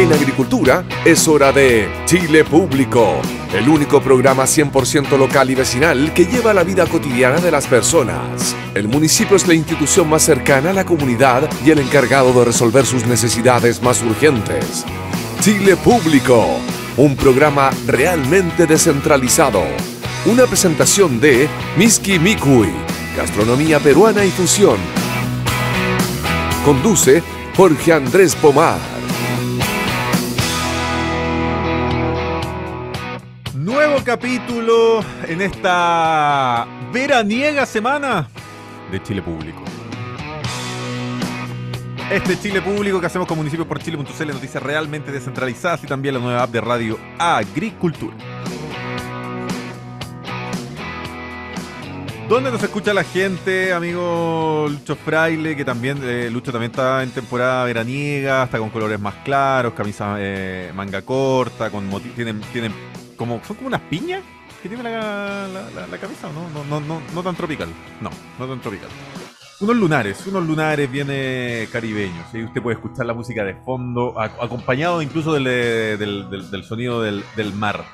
En agricultura es hora de Chile Público, el único programa 100% local y vecinal que lleva la vida cotidiana de las personas. El municipio es la institución más cercana a la comunidad y el encargado de resolver sus necesidades más urgentes. Chile Público, un programa realmente descentralizado. Una presentación de Miski Mikui, gastronomía peruana y fusión. Conduce Jorge Andrés Pomar. capítulo en esta veraniega semana de Chile Público. Este Chile Público que hacemos con municipios por Chile.cl, noticias realmente descentralizadas y también la nueva app de Radio Agricultura. ¿Dónde nos escucha la gente, amigo Lucho Fraile? Que también, eh, Lucho también está en temporada veraniega, está con colores más claros, camisa eh, manga corta, con tienen, tienen son como unas piñas que tiene la, la, cabeza, ¿o no? No, tan tropical. No, no tan tropical. Unos lunares, unos lunares viene eh, caribeños. Usted puede escuchar la música de fondo, acompañado incluso del, eh, sonido del, mar.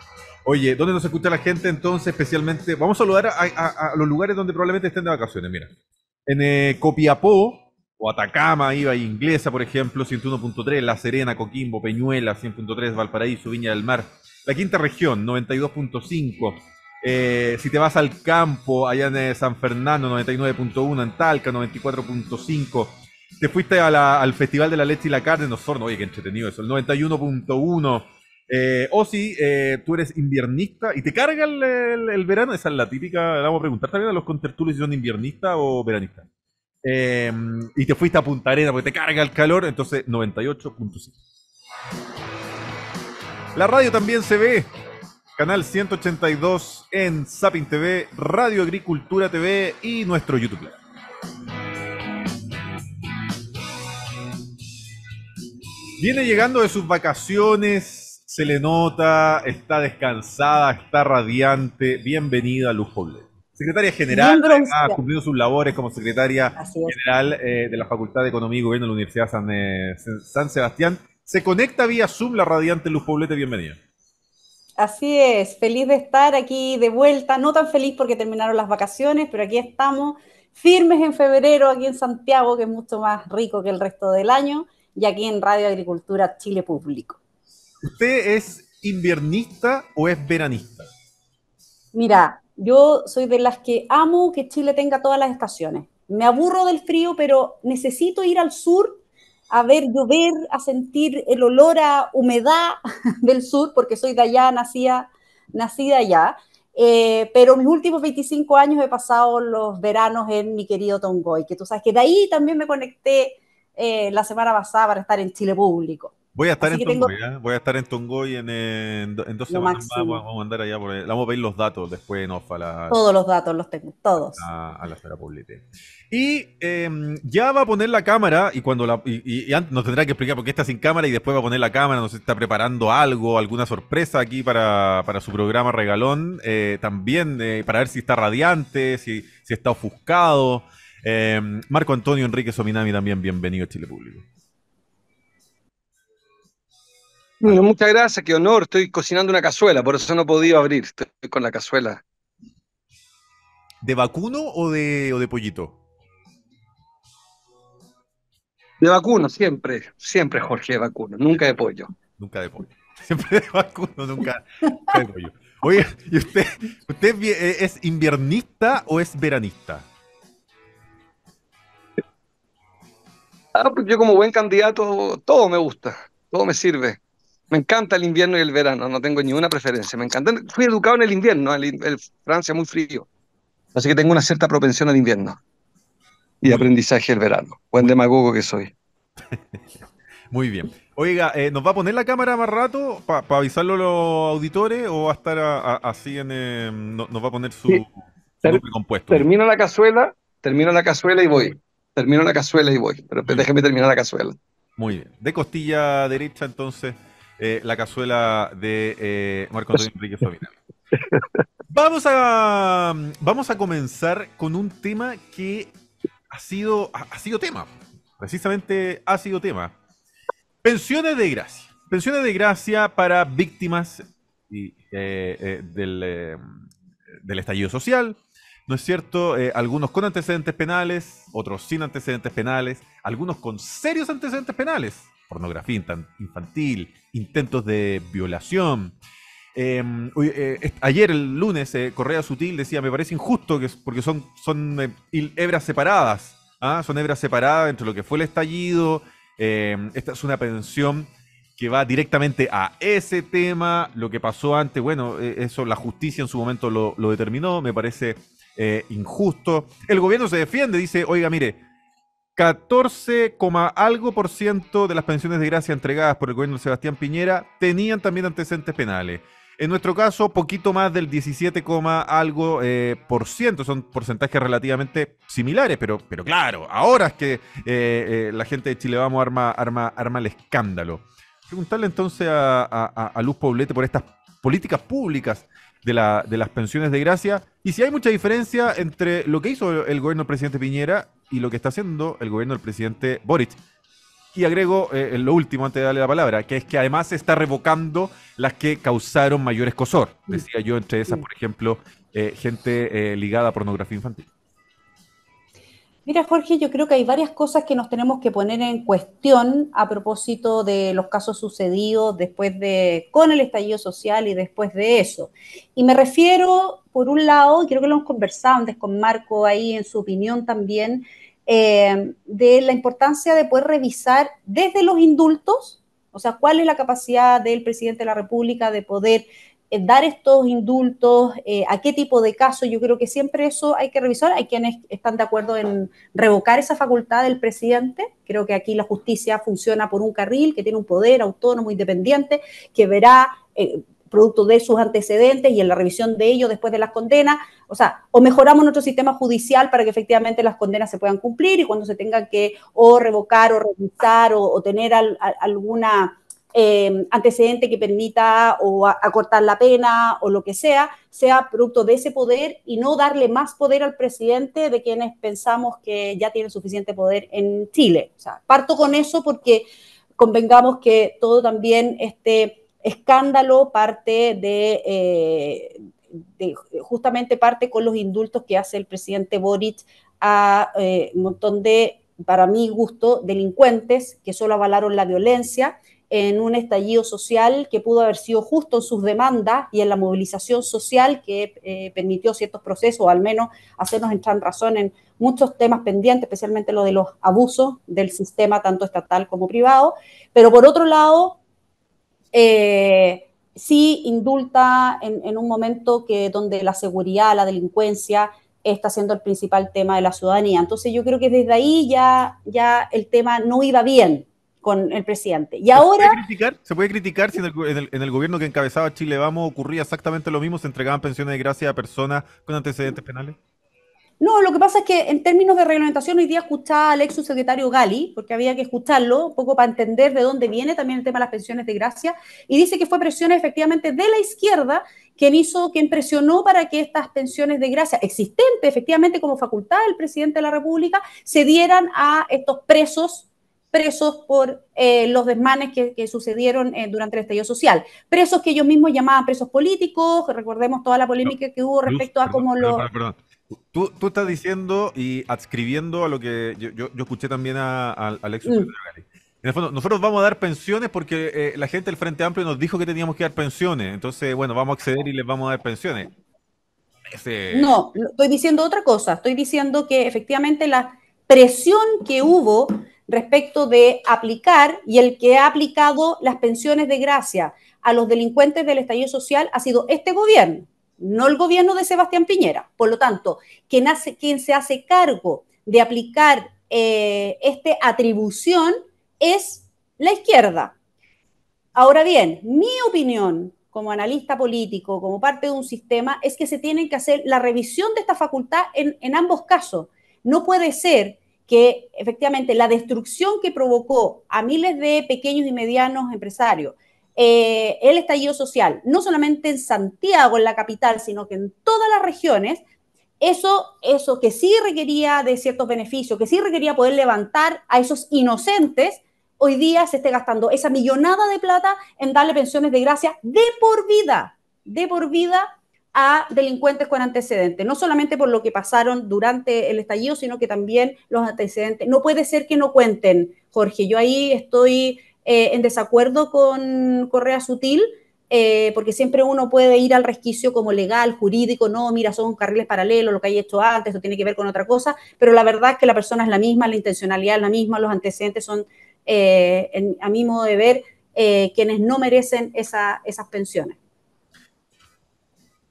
Oye, ¿dónde nos escucha la gente entonces especialmente? Vamos a saludar a, los lugares donde probablemente estén de vacaciones, mira. En eh, Copiapó, o Atacama, Iba Inglesa, por ejemplo, 101.3, La Serena, Coquimbo, Peñuela, 100.3, Valparaíso, Viña del Mar, la quinta región, 92.5. Eh, si te vas al campo, allá en eh, San Fernando, 99.1, en Talca, 94.5. Te fuiste al Festival de la Leche y la Carne en Osorno, oye, qué entretenido eso, el 91.1. Eh, o si tú eres inviernista y te carga el, verano, esa es la típica, la vamos a preguntar también a los contertulios si son inviernistas o veranistas. y te fuiste a Punta Arena porque te carga el calor, entonces 98.5. La radio también se ve. Canal 182 en Sapin TV, Radio Agricultura TV y nuestro YouTube Viene llegando de sus vacaciones, se le nota, está descansada, está radiante. Bienvenida, Luz Poble. Secretaria General, ha cumplido sus labores como Secretaria General eh, de la Facultad de Economía y Gobierno de la Universidad San, eh, San Sebastián se conecta vía Zoom la radiante Luz Poblete, bienvenida. Así es, feliz de estar aquí de vuelta, no tan feliz porque terminaron las vacaciones, pero aquí estamos firmes en febrero, aquí en Santiago, que es mucho más rico que el resto del año, y aquí en Radio Agricultura Chile Público. ¿Usted es inviernista o es veranista? Mira, yo soy de las que amo que Chile tenga todas las estaciones. Me aburro del frío, pero necesito ir al sur a ver llover, a sentir el olor a humedad del sur, porque soy de allá, nacía, nacida allá. Eh, pero mis últimos 25 años he pasado los veranos en mi querido Tongoy, que tú sabes que de ahí también me conecté eh, la semana pasada para estar en Chile Público. Voy a estar en Tongoy, ¿eh? voy a estar en Tongoy en, dos semanas Vamos a andar allá Vamos a ver los datos después en off la, Todos los datos los tengo, todos. A, la esfera pública. Y em, ya va a poner la cámara y cuando la. nos tendrá que explicar por qué está sin cámara y después va a poner la cámara. Nos está preparando algo, alguna sorpresa aquí para, su programa Regalón. Eh, también eh, para ver si está radiante, si, si está ofuscado. Em, Marco Antonio Enrique Sominami también, bienvenido a Chile Público muchas gracias, qué honor. Estoy cocinando una cazuela, por eso no he podido abrir. Estoy con la cazuela. ¿De vacuno o de, de pollito? De vacuno, siempre, siempre Jorge de vacuno, nunca de pollo. Nunca de pollo. Siempre de vacuno, nunca, de pollo. Oye, ¿y usted, usted es inviernista o es veranista? Ah, pues yo como buen candidato, todo me gusta, todo me sirve. Me encanta el invierno y el verano, no tengo ninguna preferencia. Me encanta. Fui educado en el invierno, en Francia muy frío. Así que tengo una cierta propensión al invierno y aprendizaje el verano. Buen demagogo que soy. Muy bien. Oiga, eh, ¿nos va a poner la cámara más rato para avisarlo a los auditores o va a estar así en... Em, ¿Nos va a poner su, compuesto? Termino la cazuela, termino la cazuela y voy. Termino la cazuela y voy. Pero déjeme terminar la cazuela. Muy bien. De costilla derecha entonces eh, la cazuela de eh, Marco Enrique Vamos a, vamos a comenzar con un tema que ha sido, ha sido tema, precisamente ha sido tema. Pensiones de gracia. Pensiones de gracia para víctimas eh, del, estallido social, ¿no es cierto? algunos con antecedentes penales, otros sin antecedentes penales, algunos con serios antecedentes penales, pornografía infantil, intentos de violación. Em, eh, ayer, el lunes, eh, Correa Sutil decía, me parece injusto que, porque son, son eh, hebras separadas, ¿ah? son hebras separadas entre lo que fue el estallido, em, esta es una pensión que va directamente a ese tema, lo que pasó antes, bueno, eso la justicia en su momento lo determinó, me parece injusto. El gobierno se defiende, dice, oiga, mire, 14, algo por ciento de las pensiones de gracia entregadas por el gobierno de Sebastián Piñera tenían también antecedentes penales. En nuestro caso, poquito más del 17, algo eh, por ciento. Son porcentajes relativamente similares, pero, pero claro, ahora es que eh, eh, la gente de Chile vamos arma, arma, arma el escándalo. Preguntarle entonces a, a Luz Poblete por estas políticas públicas de, las pensiones de gracia y si hay mucha diferencia entre lo que hizo el gobierno del presidente Piñera y lo que está haciendo el gobierno del presidente Boric. Y agrego eh, lo último antes de darle la palabra, que es que además se está revocando las que causaron mayor escosor. Decía yo, entre esas, por ejemplo, eh, gente eh, ligada a pornografía infantil. Mira, Jorge, yo creo que hay varias cosas que nos tenemos que poner en cuestión a propósito de los casos sucedidos después de, con el estallido social y después de eso. Y me refiero, por un lado, y creo que lo hemos conversado antes con Marco ahí en su opinión también, eh, de la importancia de poder revisar desde los indultos, o sea, cuál es la capacidad del presidente de la República de poder eh, dar estos indultos, eh, a qué tipo de casos, yo creo que siempre eso hay que revisar. Hay quienes están de acuerdo en revocar esa facultad del presidente. Creo que aquí la justicia funciona por un carril, que tiene un poder autónomo, independiente, que verá, eh, producto de sus antecedentes y en la revisión de ellos después de las condenas, o sea, o mejoramos nuestro sistema judicial para que efectivamente las condenas se puedan cumplir y cuando se tengan que o revocar o revisar o, tener alguna Em, antecedente que permita o acortar la pena o lo que sea, sea producto de ese poder y no darle más poder al presidente de quienes pensamos que ya tiene suficiente poder en Chile. O sea, parto con eso porque convengamos que todo también este escándalo parte de, eh, justamente parte con los indultos que hace el presidente Boric a eh, un montón de, para mi gusto, delincuentes que solo avalaron la violencia en un estallido social que pudo haber sido justo en sus demandas y en la movilización social que eh, permitió ciertos procesos, o al menos hacernos entrar en razón en muchos temas pendientes, especialmente lo de los abusos del sistema, tanto estatal como privado. Pero por otro lado, eh, sí indulta en, un momento que, donde la seguridad, la delincuencia está siendo el principal tema de la ciudadanía. Entonces yo creo que desde ahí ya, ya el tema no iba bien, con el presidente. Y ahora... ¿Se puede criticar, si en el, gobierno que encabezaba Chile Vamos ocurría exactamente lo mismo? ¿Se entregaban pensiones de gracia a personas con antecedentes penales? No, lo que pasa es que en términos de reglamentación hoy día escuchaba al ex subsecretario Gali, porque había que escucharlo un poco para entender de dónde viene también el tema de las pensiones de gracia, y dice que fue presión efectivamente de la izquierda quien hizo, quien presionó para que estas pensiones de gracia existentes efectivamente como facultad del presidente de la República se dieran a estos presos presos por eh, los desmanes que, sucedieron eh, durante el estallido social. Presos que ellos mismos llamaban presos políticos, recordemos toda la polémica que hubo respecto a cómo los... Tú, tú, estás diciendo y adscribiendo a lo que yo, escuché también a, Alexis mm. En el fondo, nosotros vamos a dar pensiones porque eh, la gente del Frente Amplio nos dijo que teníamos que dar pensiones. Entonces, bueno, vamos a acceder y les vamos a dar pensiones. No, estoy diciendo otra cosa. Estoy diciendo que efectivamente la presión que hubo respecto de aplicar y el que ha aplicado las pensiones de gracia a los delincuentes del estallido social ha sido este gobierno, no el gobierno de Sebastián Piñera. Por lo tanto, quien, se hace cargo de aplicar eh, esta atribución es la izquierda. Ahora bien, mi opinión como analista político, como parte de un sistema, es que se tiene que hacer la revisión de esta facultad en ambos casos. No puede ser que efectivamente la destrucción que provocó a miles de pequeños y medianos empresarios, eh, el estallido social, no solamente en Santiago, en la capital, sino que en todas las regiones, eso, eso que sí requería de ciertos beneficios, que sí requería poder levantar a esos inocentes, hoy día se esté gastando esa millonada de plata en darle pensiones de gracia de por vida, de por vida a delincuentes con antecedentes, no solamente por lo que pasaron durante el estallido, sino que también los antecedentes. No puede ser que no cuenten, Jorge. Yo ahí estoy eh, en desacuerdo con Correa Sutil. Eh, porque siempre uno puede ir al resquicio como legal, jurídico, no, mira, son carriles paralelos, lo que hay hecho antes, esto tiene que ver con otra cosa, pero la verdad es que la persona es la misma, la intencionalidad es la misma, los antecedentes son, eh, a mi modo de ver, quienes no merecen esas pensiones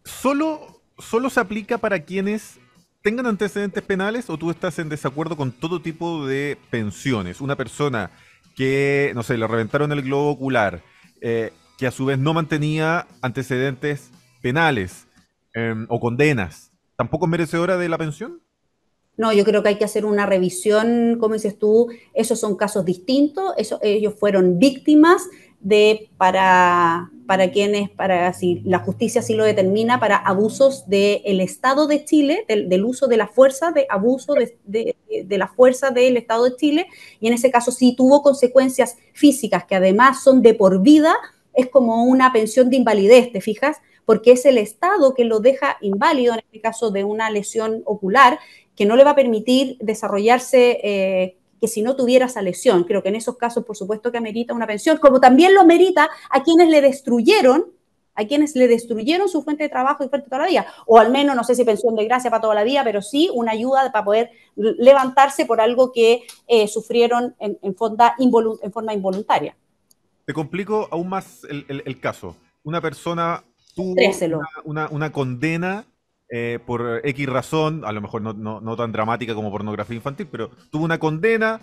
solo, solo se aplica para quienes tengan antecedentes penales o tú estás en desacuerdo con todo tipo de pensiones. Una persona que, no sé, le reventaron el globo ocular, eh, que a su vez no mantenía antecedentes penales em, o condenas, ¿tampoco es merecedora de la pensión? No, yo creo que hay que hacer una revisión, como dices tú, esos son casos distintos, ellos fueron víctimas de para para quienes, para si la justicia así lo determina, para abusos del Estado de Chile, del, uso de la fuerza, de abuso de, la fuerza del Estado de Chile, y en ese caso sí tuvo consecuencias físicas que además son de por vida, es como una pensión de invalidez, ¿te fijas? Porque es el Estado que lo deja inválido, en este caso de una lesión ocular, que no le va a permitir desarrollarse. Eh, que si no tuviera esa lesión. Creo que en esos casos, por supuesto, que amerita una pensión, como también lo merita a quienes le destruyeron a quienes le destruyeron su fuente de trabajo y fuente toda la vida. O al menos, no sé si pensión de gracia para toda la vida, pero sí una ayuda para poder levantarse por algo que eh, sufrieron en, forma involuntaria. Te complico aún más el, caso. Una persona tuvo una, una condena eh, por X razón, a lo mejor no, tan dramática como pornografía infantil, pero tuvo una condena,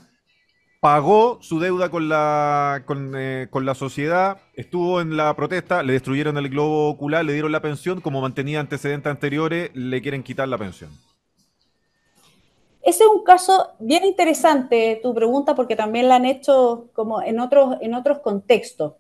pagó su deuda con la, eh, con la sociedad, estuvo en la protesta, le destruyeron el globo ocular, le dieron la pensión, como mantenía antecedentes anteriores, le quieren quitar la pensión. Ese es un caso bien interesante, tu pregunta, porque también la han hecho como en otros, en otros contextos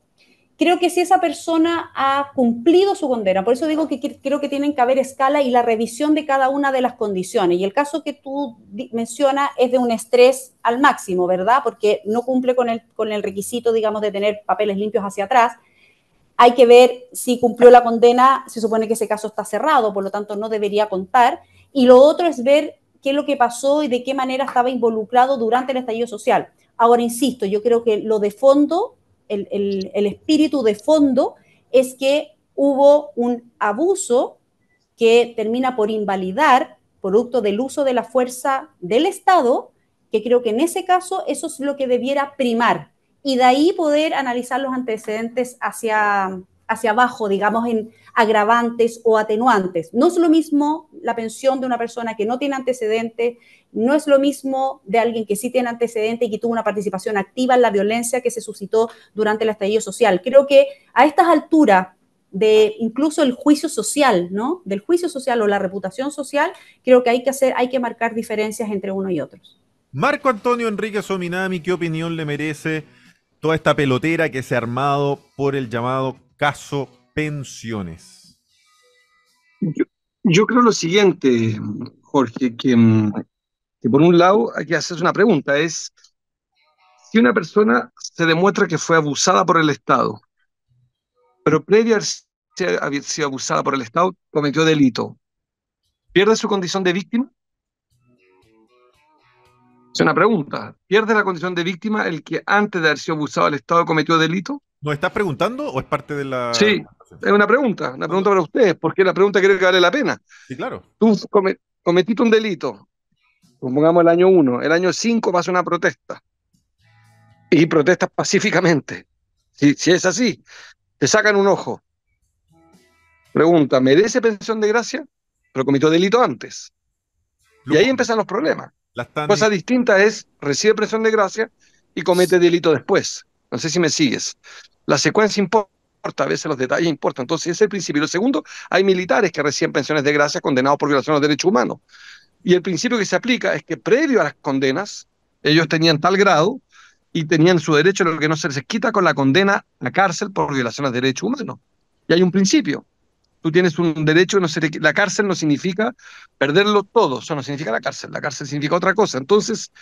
creo que si esa persona ha cumplido su condena, por eso digo que creo que tienen que haber escala y la revisión de cada una de las condiciones. Y el caso que tú mencionas es de un estrés al máximo, ¿verdad? Porque no cumple con el, con el requisito, digamos, de tener papeles limpios hacia atrás. Hay que ver si cumplió la condena, se supone que ese caso está cerrado, por lo tanto no debería contar. Y lo otro es ver qué es lo que pasó y de qué manera estaba involucrado durante el estallido social. Ahora, insisto, yo creo que lo de fondo el, espíritu de fondo es que hubo un abuso que termina por invalidar, producto del uso de la fuerza del Estado, que creo que en ese caso eso es lo que debiera primar. Y de ahí poder analizar los antecedentes hacia, hacia abajo, digamos, en agravantes o atenuantes. No es lo mismo la pensión de una persona que no tiene antecedentes, no es lo mismo de alguien que sí tiene antecedentes y que tuvo una participación activa en la violencia que se suscitó durante el estallido social. Creo que a estas alturas de incluso el juicio social, ¿no? Del juicio social o la reputación social, creo que hay que hacer, hay que marcar diferencias entre uno y otros. Marco Antonio Enrique Sominami, ¿qué opinión le merece toda esta pelotera que se ha armado por el llamado caso pensiones? Yo, creo lo siguiente, Jorge, que, mm, que por un lado hay que hacerse una pregunta, es si una persona se demuestra que fue abusada por el Estado, pero previa a haber sido abusada por el Estado, cometió delito, ¿pierde su condición de víctima? Es una pregunta. ¿Pierde la condición de víctima el que antes de haber sido abusado el Estado cometió delito? ¿No estás preguntando o es parte de la.? Sí, es una pregunta, una pregunta para ustedes, porque la pregunta creo que vale la pena. Sí, claro. Tú cometiste un delito, supongamos el año 1, el año 5 vas a una protesta y protestas pacíficamente. Si, es así, te sacan un ojo. Pregunta, ¿merece pensión de gracia? Pero cometió delito antes. Y ahí empiezan los problemas. La cosa distinta es, recibe pensión de gracia y comete delito después. No sé si me sigues. La secuencia importa, a veces los detalles importan. Entonces, ese es el principio. Y lo segundo, hay militares que reciben pensiones de gracia condenados por violación de derechos humanos. Y el principio que se aplica es que previo a las condenas, ellos tenían tal grado y tenían su derecho a lo que no se les quita con la condena a cárcel por violación de derechos humanos. Y hay un principio. Tú tienes un derecho, no se la cárcel no significa perderlo todo, eso no significa la cárcel, la cárcel significa otra cosa. Entonces,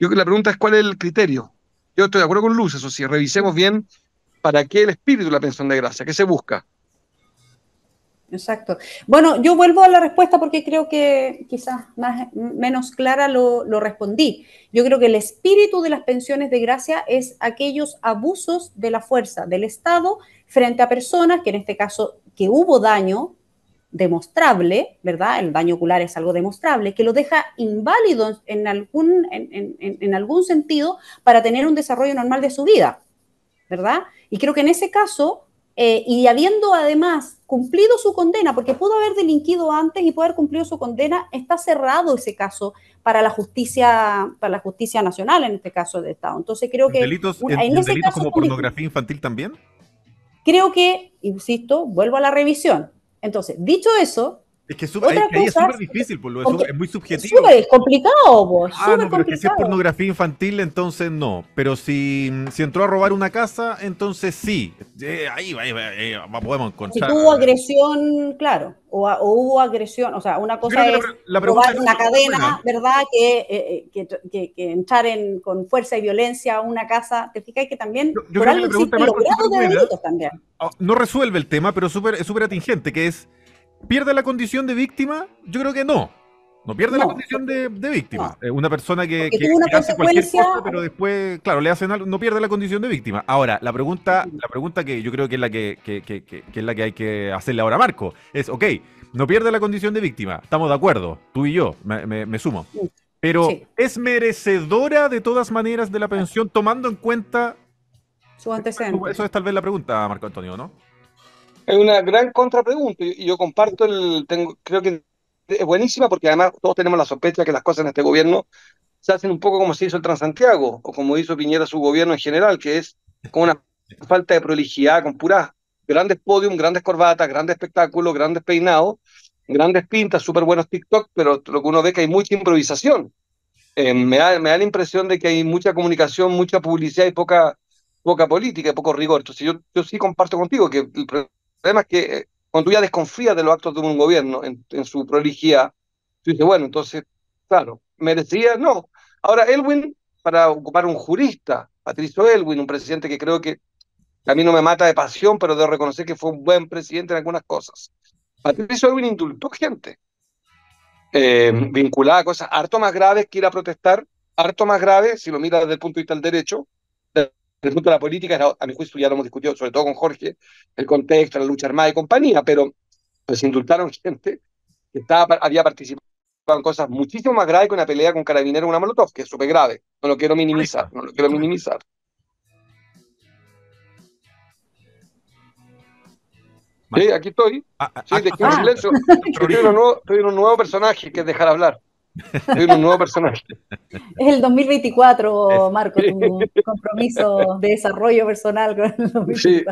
yo la pregunta es cuál es el criterio. Yo estoy de acuerdo con Luz, eso sí, revisemos bien para qué el espíritu de la pensión de gracia, qué se busca. Exacto. Bueno, yo vuelvo a la respuesta porque creo que quizás más, menos clara lo, respondí. Yo creo que el espíritu de las pensiones de gracia es aquellos abusos de la fuerza del Estado frente a personas que en este caso que hubo daño demostrable, ¿verdad? El daño ocular es algo demostrable, que lo deja inválido en algún, en algún sentido para tener un desarrollo normal de su vida. ¿verdad? Y creo que en ese caso, eh, y habiendo además cumplido su condena, porque pudo haber delinquido antes y pudo haber cumplido su condena, está cerrado ese caso para la justicia, para la justicia nacional, en este caso de Estado. Entonces creo que... ¿Delitos, en, delitos como pornografía infantil también? Creo que, insisto, vuelvo a la revisión. Entonces, dicho eso, es que es súper difícil, por pues, lo es muy subjetivo. es complicado, vos. Ah, complicado. si es pornografía infantil, entonces no. Pero si, entró a robar una casa, entonces sí. Eh, ahí, podemos encontrar. Si tuvo agresión, claro. O, hubo agresión. O sea, una cosa es robar una cadena, ¿verdad? Que, eh, eh, entrar con fuerza y violencia a una casa. Te fijas que también. No resuelve el tema, pero es súper atingente, que es ¿Pierde la condición de víctima? Yo creo que no. No pierde la condición de, víctima. Una persona que, que, una pero después, claro, le hacen algo, no pierde la condición de víctima. Ahora, la pregunta, la pregunta que yo creo que es la que, es la que hay que hacerle ahora Marco es, ok, no pierde la condición de víctima, estamos de acuerdo, tú y yo, me, sumo. Pero es merecedora de todas maneras de la pensión, tomando en cuenta... Su antecedente. Eso es tal vez la pregunta, Marco Antonio, ¿no? Es una gran contrapregunta y yo comparto el, tengo, creo que es buenísima porque además todos tenemos la sospecha que las cosas en este gobierno se hacen un poco como se hizo el Transantiago o como hizo Piñera su gobierno en general, que es con una falta de prolijidad, con puras grandes podiums, grandes corbatas, grandes espectáculos, grandes peinados, grandes pintas, súper buenos TikTok, pero lo que uno ve que hay mucha improvisación. Eh, me, da, me da la impresión de que hay mucha comunicación, mucha publicidad y poca, poca política, poco rigor. Entonces, yo, yo sí comparto contigo que el Además, que eh, cuando tú ya desconfías de los actos de un gobierno en, su prolijidad, tú dices, bueno, entonces, claro, merecía, no. Ahora, Elwin, para ocupar un jurista, Patricio Elwin, un presidente que creo que a mí no me mata de pasión, pero debo reconocer que fue un buen presidente en algunas cosas. Patricio Elwin indultó gente eh, vinculada a cosas harto más graves que ir a protestar, harto más graves, si lo miras desde el punto de vista del derecho, respecto de la política, a mi juicio ya lo hemos discutido, sobre todo con Jorge, el contexto, la lucha armada y compañía, pero pues, se indultaron gente que estaba, había participado en cosas muchísimo más graves que una pelea con carabinero una molotov, que es súper grave. No lo quiero minimizar, no lo quiero minimizar. aquí estoy. Ah, ah, sí, ah, un nuevo, estoy en un nuevo personaje que es dejar hablar un nuevo personaje. Es el 2024, Marco, tu compromiso de desarrollo personal con el Sí,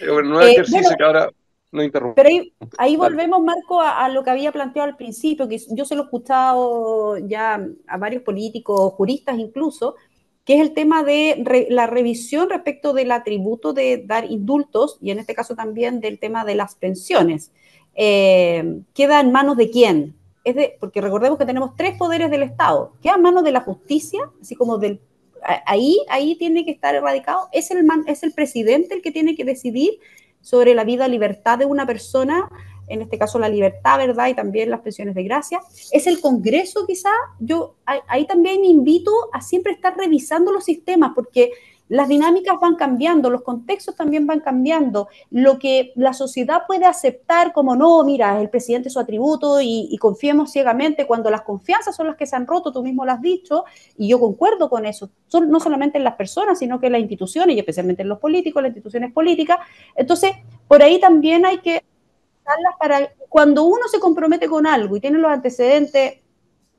nuevo eh, eh, que ahora no interrumpo. Pero ahí, volvemos, Marco, a, lo que había planteado al principio, que yo se lo he escuchado ya a varios políticos, juristas incluso, que es el tema de la revisión respecto del atributo de dar indultos y en este caso también del tema de las pensiones. Eh, ¿Queda en manos de quién? es de, porque recordemos que tenemos tres poderes del Estado, que a manos de la justicia, así como del ahí, ahí tiene que estar erradicado, es el, es el presidente el que tiene que decidir sobre la vida, libertad de una persona, en este caso la libertad, ¿verdad? Y también las pensiones de gracia. Es el Congreso quizá, yo ahí también invito a siempre estar revisando los sistemas, porque las dinámicas van cambiando, los contextos también van cambiando. Lo que la sociedad puede aceptar como no, mira, el presidente es su atributo y, confiemos ciegamente cuando las confianzas son las que se han roto, tú mismo lo has dicho, y yo concuerdo con eso, son, no solamente en las personas, sino que en las instituciones y especialmente en los políticos, las instituciones políticas. Entonces, por ahí también hay que para cuando uno se compromete con algo y tiene los antecedentes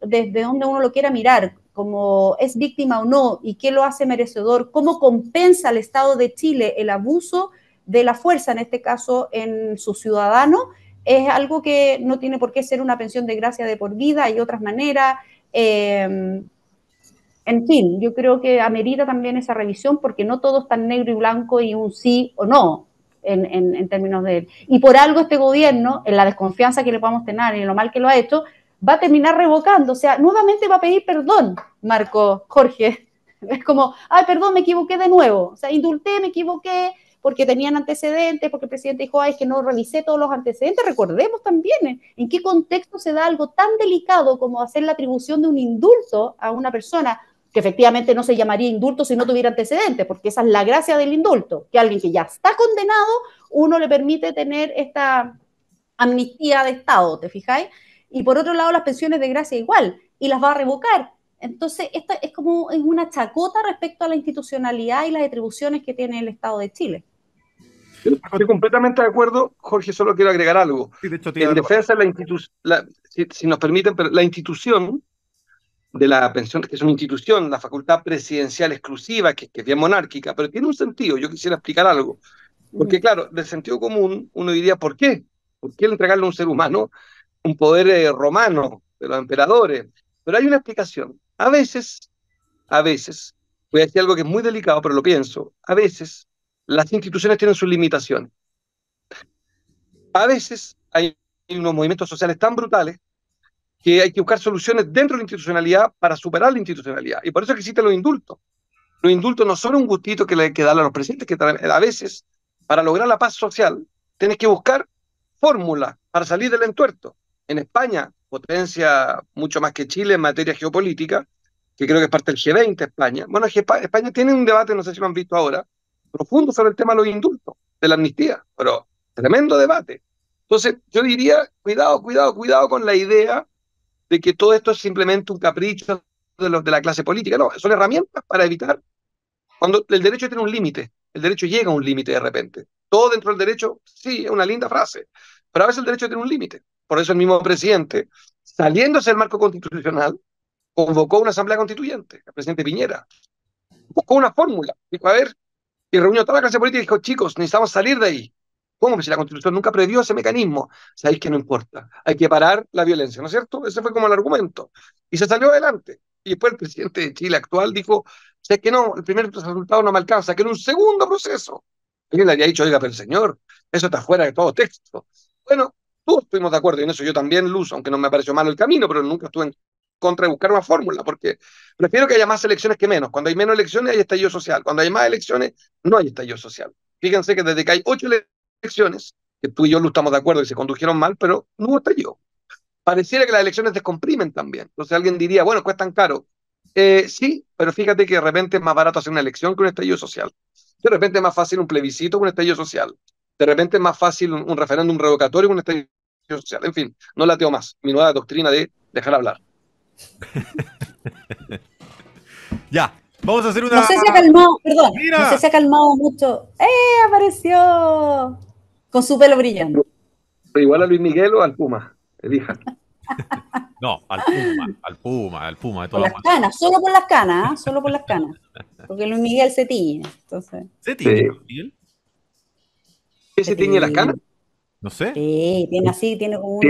desde donde uno lo quiera mirar, como es víctima o no y qué lo hace merecedor, cómo compensa el Estado de Chile el abuso de la fuerza, en este caso en su ciudadano, es algo que no tiene por qué ser una pensión de gracia de por vida, hay otras maneras. Em, en fin, yo creo que amerita también esa revisión porque no todo es tan negro y blanco y un sí o no. En, en, términos de él. Y por algo este gobierno, en la desconfianza que le podamos tener y en lo mal que lo ha hecho, va a terminar revocando, o sea, nuevamente va a pedir perdón, Marco, Jorge. Es como, ay, perdón, me equivoqué de nuevo, o sea, indulté, me equivoqué, porque tenían antecedentes, porque el presidente dijo, ay, es que no realicé todos los antecedentes. Recordemos también ¿eh? en qué contexto se da algo tan delicado como hacer la atribución de un indulto a una persona que efectivamente no se llamaría indulto si no tuviera antecedentes, porque esa es la gracia del indulto, que alguien que ya está condenado, uno le permite tener esta amnistía de Estado, ¿te fijáis? Y por otro lado, las pensiones de gracia igual, y las va a revocar. Entonces, esta es como es una chacota respecto a la institucionalidad y las atribuciones que tiene el Estado de Chile. Estoy completamente de acuerdo, Jorge, solo quiero agregar algo. de en defensa de la institución, si, nos permiten, la institución de la pensión, que es una institución, la facultad presidencial exclusiva, que, que es bien monárquica, pero tiene un sentido, yo quisiera explicar algo. Porque mm. claro, del sentido común uno diría, ¿por qué? ¿Por qué entregarle a un ser humano un poder eh, romano de los emperadores. Pero hay una explicación. A veces, a veces, voy a decir algo que es muy delicado, pero lo pienso, a veces las instituciones tienen sus limitaciones. A veces hay unos movimientos sociales tan brutales que hay que buscar soluciones dentro de la institucionalidad para superar la institucionalidad. Y por eso es que existen los indultos. Los indultos no son un gustito que le que darle a los presidentes, que a veces para lograr la paz social tienes que buscar fórmulas para salir del entuerto en España, potencia mucho más que Chile en materia geopolítica, que creo que es parte del G20 España. Bueno, España tiene un debate, no sé si lo han visto ahora, profundo sobre el tema de los indultos, de la amnistía, pero tremendo debate. Entonces, yo diría, cuidado, cuidado, cuidado con la idea de que todo esto es simplemente un capricho de de la clase política. No, son herramientas para evitar cuando el derecho tiene un límite, el derecho llega a un límite de repente. Todo dentro del derecho, sí, es una linda frase, pero a veces el derecho tiene un límite por eso el mismo presidente, saliéndose del marco constitucional, convocó una asamblea constituyente, el presidente Piñera. Buscó una fórmula, dijo, a ver, y reunió toda la clase política y dijo, chicos, necesitamos salir de ahí. ¿Cómo? Pues si la Constitución nunca previó ese mecanismo. Sabéis que no importa. Hay que parar la violencia, ¿no es cierto? Ese fue como el argumento. Y se salió adelante. Y después el presidente de Chile actual dijo, sé que no, el primer resultado no me alcanza, que en un segundo proceso. Alguien le había dicho, oiga, pero señor, eso está fuera de todo texto. Bueno, todos estuvimos de acuerdo y en eso yo también, Luz, aunque no me pareció malo el camino, pero nunca estuve en contra de buscar una fórmula, porque prefiero que haya más elecciones que menos. Cuando hay menos elecciones hay estallido social, cuando hay más elecciones no hay estallido social. Fíjense que desde que hay ocho elecciones, que tú y yo Luz estamos de acuerdo y se condujeron mal, pero no hubo estallido. Pareciera que las elecciones descomprimen también. Entonces alguien diría, bueno, tan caro. Eh, sí, pero fíjate que de repente es más barato hacer una elección que un estallido social. De repente es más fácil un plebiscito que un estallido social de repente es más fácil un, un referéndum revocatorio que una social. En fin, no lateo más. Mi nueva doctrina de dejar hablar. ya, vamos a hacer una. No sé si ha calmado, perdón. se No sé si ha calmado mucho. ¡Eh! Apareció con su pelo brillante. Igual a Luis Miguel o al Puma, elijan. No, al Puma, al Puma, al Puma. De todas las solo por las canas, ¿ah? solo por las canas. Porque Luis Miguel se tiñe. Entonces. ¿Se tiñe, Luis Miguel? se tiñe las canas? No sé. Sí, tiene así, tiene un...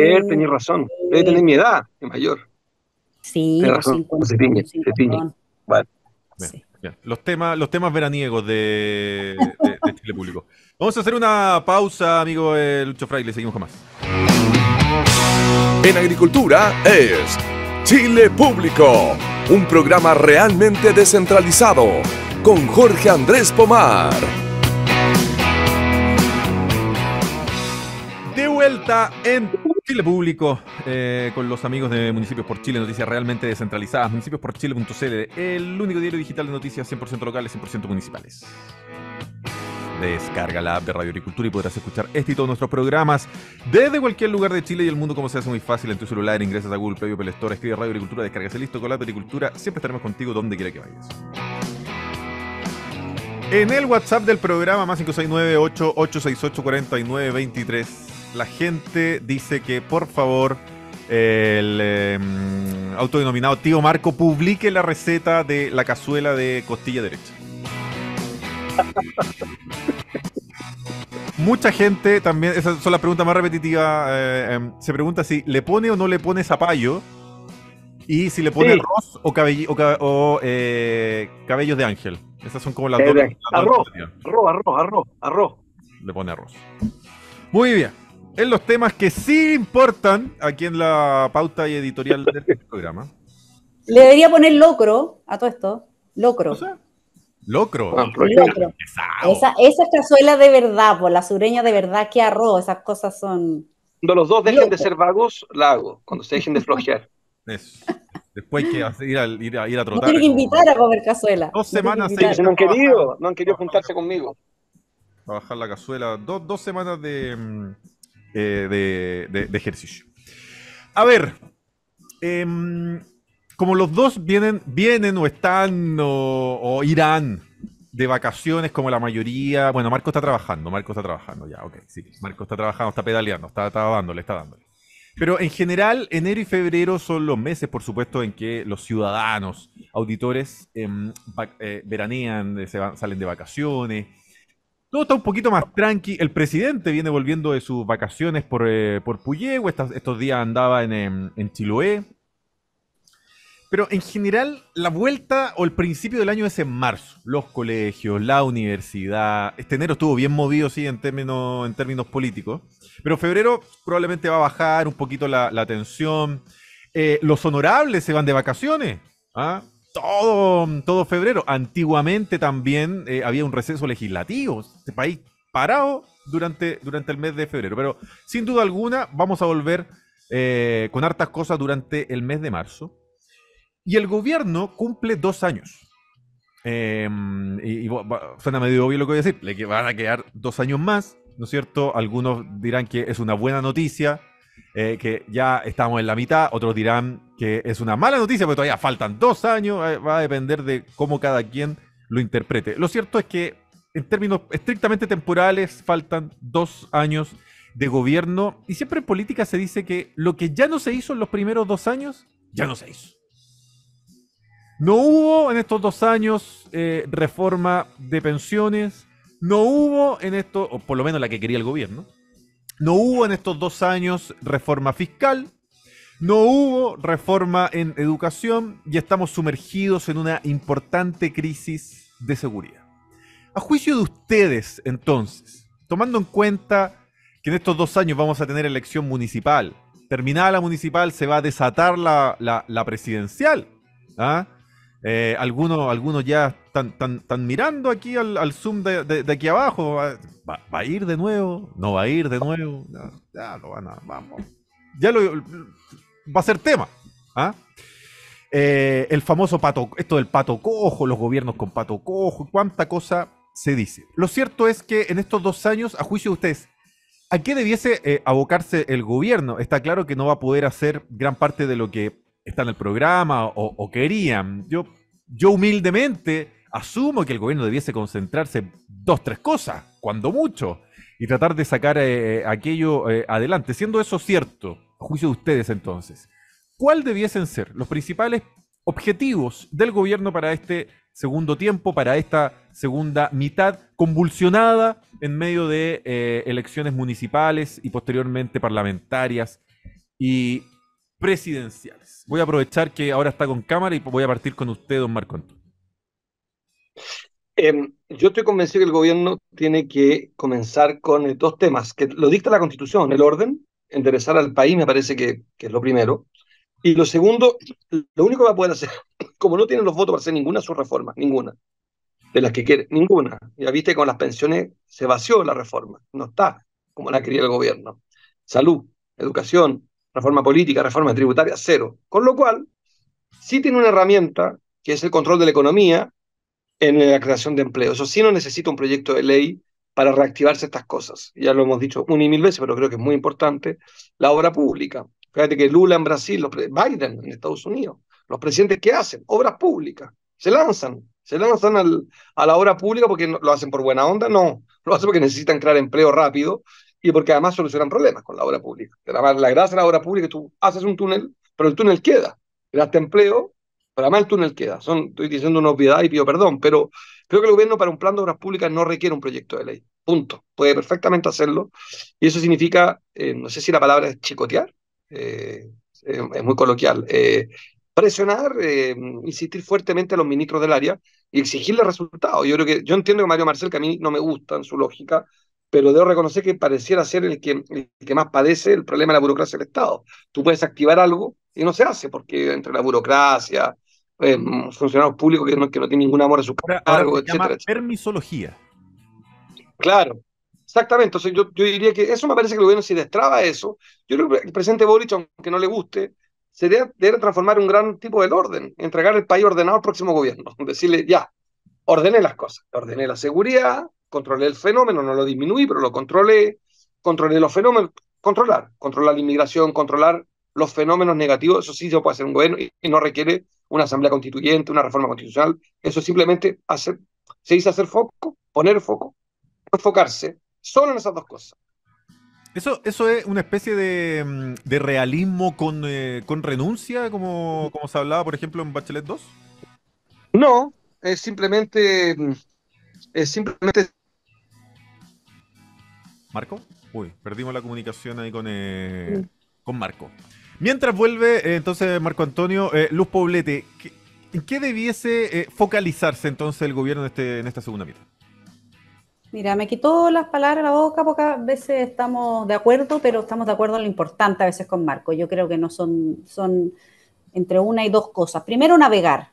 razón. Debe tener mi edad, es mayor. Sí, pues, razón. se tiñe, se tiñe. Vale. Los, temas, los temas veraniegos de, Chile Público. Vamos a hacer una pausa, amigo eh, Lucho Fraile. Seguimos con más. En Agricultura es Chile Público, un programa realmente descentralizado con Jorge Andrés Pomar. en Chile Público eh, con los amigos de Municipios por Chile, noticias realmente descentralizadas. Municipiosporchile.cl, el único diario digital de noticias 100% locales, 100% municipales. Descarga la app de Radio Agricultura y podrás escuchar este y todos nuestros programas desde cualquier lugar de Chile y el mundo, como se hace muy fácil en tu celular. Ingresas a Google Play o Play Store, escribe Radio Agricultura, descargas el listo con la Agricultura. Siempre estaremos contigo donde quiera que vayas. En el WhatsApp del programa, más 569 8868 4923 la gente dice que por favor el em, autodenominado tío Marco publique la receta de la cazuela de costilla derecha. Mucha gente también, esas son las preguntas más repetitivas, eh, em, se pregunta si le pone o no le pone zapallo y si le pone arroz o, eh, cabellos de ángel. Esas son como las, eh, dos. Arroz, arroz, arroz, arroz. Le pone arroz. Muy bien los temas que sí importan aquí en la pauta y editorial del programa. Le debería poner locro a todo esto. Locro. locro. Ah, Esa, es cazuela de verdad, por pues, la sureña de verdad que arroz, esas cosas son. Cuando los dos dejen de ser vagos, la hago. Cuando se dejen de flojear. Eso. Después hay que ir a, ir a, ir trotar. No tienen que invitar a comer cazuela. Dos semanas no, no han querido, juntarse conmigo. A bajar la cazuela. dos semanas de, mm, eh, de, ejercicio. A ver, em, como los dos vienen, vienen o están o, irán de vacaciones como la mayoría, bueno, Marco está trabajando, Marco está trabajando ya, ok, sí, Marco está trabajando, está pedaleando, está, dándole, está dándole. Pero en general, enero y febrero son los meses, por supuesto, en que los ciudadanos, auditores, em, eh, veranean, se salen de vacaciones, todo está un poquito más tranqui. El presidente viene volviendo de sus vacaciones por, eh, por Puyehue. estos días andaba em, en, Chiloé. Pero en general, la vuelta o el principio del año es en marzo. Los colegios, la universidad. Este enero estuvo bien movido, sí, en términos, en términos políticos. Pero febrero probablemente va a bajar un poquito la, la tensión. Eh, los honorables se van de vacaciones. ¿ah? todo, todo febrero. Antiguamente también eh, había un receso legislativo. Este país parado durante, durante el mes de febrero. Pero sin duda alguna vamos a volver eh, con hartas cosas durante el mes de marzo. Y el gobierno cumple dos años. Em, y, suena medio obvio lo que voy a decir, le van a quedar dos años más, ¿no es cierto? Algunos dirán que es una buena noticia, eh, que ya estamos en la mitad, otros dirán que es una mala noticia, porque todavía faltan dos años, eh, va a depender de cómo cada quien lo interprete. Lo cierto es que en términos estrictamente temporales faltan dos años de gobierno y siempre en política se dice que lo que ya no se hizo en los primeros dos años, ya no se hizo. No hubo en estos dos años eh, reforma de pensiones, no hubo en esto, o por lo menos la que quería el gobierno, no hubo en estos dos años reforma fiscal, no hubo reforma en educación y estamos sumergidos en una importante crisis de seguridad. A juicio de ustedes, entonces, tomando en cuenta que en estos dos años vamos a tener elección municipal, terminada la municipal se va a desatar la, presidencial. ¿ah? Eh, algunos, algunos ya están, mirando aquí al, Zoom de, aquí abajo. ¿Va, a ir de nuevo? ¿No va a ir de nuevo? Ya, ya lo van Vamos. Ya lo va a ser tema. ¿ah? Eh, el famoso pato, esto del pato cojo, los gobiernos con pato cojo, cuánta cosa se dice. Lo cierto es que en estos dos años, a juicio de ustedes, ¿a qué debiese eh, abocarse el gobierno? Está claro que no va a poder hacer gran parte de lo que está en el programa o, querían. Yo, yo humildemente asumo que el gobierno debiese concentrarse dos, tres cosas, cuando mucho, y tratar de sacar eh, aquello adelante. Siendo eso cierto, juicio de ustedes entonces, ¿cuál debiesen ser los principales objetivos del gobierno para este segundo tiempo, para esta segunda mitad convulsionada en medio de eh, elecciones municipales y posteriormente parlamentarias y presidenciales? Voy a aprovechar que ahora está con cámara y voy a partir con usted, don Marco Antonio. Em, yo estoy convencido que el gobierno tiene que comenzar con eh, dos temas que lo dicta la Constitución, el orden interesar al país, me parece que, es lo primero. Y lo segundo, lo único que va a poder hacer, como no tienen los votos para hacer ninguna de sus reformas, ninguna, de las que quiere, ninguna. Ya viste con las pensiones se vació la reforma, no está como la quería el gobierno. Salud, educación, reforma política, reforma tributaria, cero. Con lo cual, sí tiene una herramienta que es el control de la economía en la creación de empleo. Eso sí no necesita un proyecto de ley para reactivarse estas cosas. Ya lo hemos dicho una y mil veces, pero creo que es muy importante, la obra pública. Fíjate que Lula en Brasil, los Biden en Estados Unidos, los presidentes ¿qué hacen obras públicas, se lanzan, se lanzan al, a la obra pública porque no, lo hacen por buena onda, no, lo hacen porque necesitan crear empleo rápido y porque además solucionan problemas con la obra pública. Además, la gracia de la obra pública que tú haces un túnel, pero el túnel queda, creaste empleo, pero además el túnel queda. Son, estoy diciendo una obviedad y pido perdón, pero Creo que el gobierno para un plan de obras públicas no requiere un proyecto de ley. Punto. Puede perfectamente hacerlo. Y eso significa, eh, no sé si la palabra es chicotear, eh, es muy coloquial, eh, presionar, insistir fuertemente a los ministros del área y exigirle resultados. Yo creo que, yo entiendo que Mario Marcel, que a mí no me gusta en su lógica, pero debo reconocer que pareciera ser el que, el que más padece el problema de la burocracia del Estado. Tú puedes activar algo y no se hace, porque entre la burocracia, funcionarios públicos que no, que no tienen ningún amor a su cargo, ahora etcétera, Permisología. Claro, exactamente. Entonces yo, diría que eso me parece que el gobierno si destraba eso, yo creo que el presidente Boric, aunque no le guste, sería debe, transformar un gran tipo del orden, entregar el país ordenado al próximo gobierno, decirle ya, ordené las cosas, ordené la seguridad, controlé el fenómeno, no lo disminuí, pero lo controlé, controlé los fenómenos, controlar, controlar la inmigración, controlar los fenómenos negativos, eso sí se puede hacer un gobierno y no requiere una asamblea constituyente, una reforma constitucional. Eso simplemente hacer, se dice hacer foco, poner foco, enfocarse solo en esas dos cosas. Eso, eso es una especie de, mm, realismo con, eh, renuncia, como, se hablaba, por ejemplo, en Bachelet 2. No, es simplemente. Mm, es simplemente. ¿Marco? Uy, perdimos la comunicación ahí con, eh, con Marco. Mientras vuelve, eh, entonces, Marco Antonio, eh, Luz Poblete, ¿en qué debiese eh, focalizarse entonces el gobierno en, este, en esta segunda mitad? Mira, me quitó las palabras a la boca, porque a veces estamos de acuerdo, pero estamos de acuerdo en lo importante a veces con Marco. Yo creo que no son, son entre una y dos cosas. Primero, navegar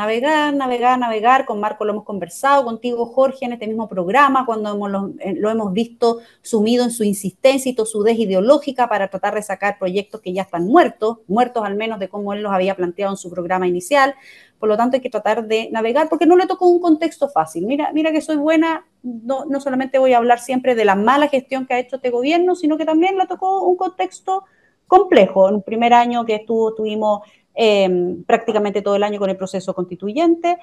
navegar, navegar, navegar. Con Marco lo hemos conversado, contigo Jorge en este mismo programa, cuando eh, lo, hemos visto sumido en su insistencia y tosudez ideológica para tratar de sacar proyectos que ya están muertos, muertos al menos de cómo él los había planteado en su programa inicial. Por lo tanto, hay que tratar de navegar porque no le tocó un contexto fácil. Mira, mira que soy buena, no, solamente voy a hablar siempre de la mala gestión que ha hecho este gobierno, sino que también le tocó un contexto complejo. En un primer año que estuvo, tuvimos Em, prácticamente todo el año con el proceso constituyente,